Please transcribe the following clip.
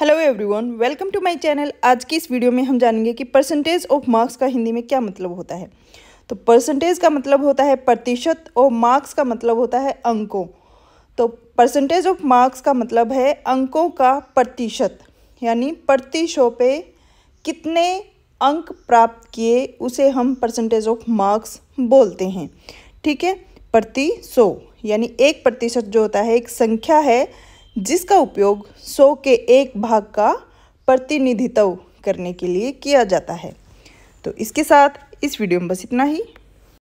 hello everyone welcome to my channel आज की इस वीडियो में हम जानेंगे कि परसेंटेज ऑफ मार्क्स का हिंदी में क्या मतलब होता है तो परसेंटेज का मतलब होता है प्रतिशत और मार्क्स का मतलब होता है अंकों तो परसेंटेज ऑफ मार्क्स का मतलब है अंकों का प्रतिशत यानी प्रतिशों पे कितने अंक प्राप्त किए उसे हम परसेंटेज ऑफ मार्क्स बोलते हैं ठीक है प्रति यानी एक प्रतिशत जो होता है एक संख्या है जिसका उपयोग सौ के एक भाग का प्रतिनिधित्व करने के लिए किया जाता है तो इसके साथ इस वीडियो में बस इतना ही